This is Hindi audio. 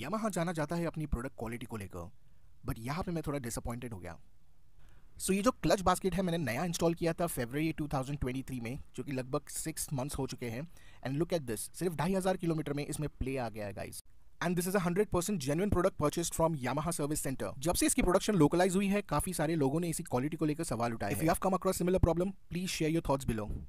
यामाहा जाना जाता है अपनी प्रोडक्ट क्वालिटी को लेकर बट यहाँ पे मैं थोड़ा डिसअपॉइंटेड हो गया सो so, ये जो क्लच बास्केट है मैंने नया इंस्टॉल किया था फेबररी 2023 में जो कि लगभग सिक्स मंथ्स हो चुके हैं एंड लुक एट दिस सिर्फ ढाई हज़ार किलोमीटर में इसमें प्ले आ गया है guys and this is a hundred percent genuine product purchase from Yamaha service centre जब से इसकी प्रोडक्शन लोकलाइज हुई है काफी सारे लोगों ने इसी क्वालिटी को लेकर सवाल उठाया if you have come across similar problem please share your thoughts below